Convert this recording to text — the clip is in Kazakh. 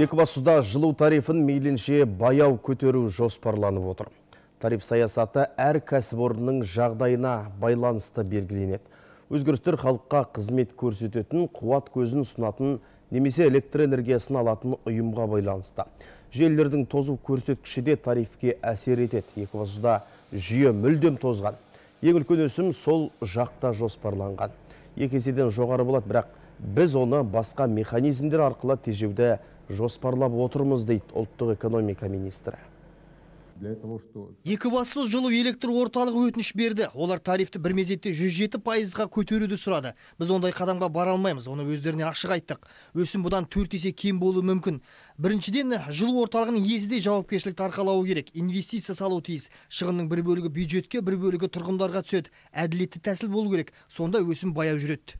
Екібастұзда жылу тарифін мейлінше баяу көтеру жоспарланып отыр. Тариф саясаты әр кәсіпорынның жағдайына байланысты белгіленеді. Өзгерістер халыққа қызмет көрсететін, қуат көзін ұсынатын немесе электр энергиясын алатын ұйымға байланысты. Желдердің тозу көрсеткіші де тарифке әсер етеді. Екібастұзда жүйе мүлдем тозған. Ең үлкен өсім сол жақта жоспарланған. Екеседен жоғары болады, бірақ біз оны басқа механизмдер арқылы тежеуді жоспарлап отырмыз дейді ұлттық экономика министрі для того что екібастұз жылу электр орталығы өтініш берді олар тарифті бір мезетте жеті пайызға көтеруді сұрады біз ондай қадамға бара алмаймыз оны өздеріне ашық айттық өсім бұдан төрт есе кем болуы мүмкін біріншіден жылу орталығының иесі де жауапкершілік тарқалауы керек инвестиция салу тиіс шығынның бір бөлігі бюджетке бір бөлігі тұрғындарға түседі әділетті тәсіл болу керек сонда өсім баяу жүреді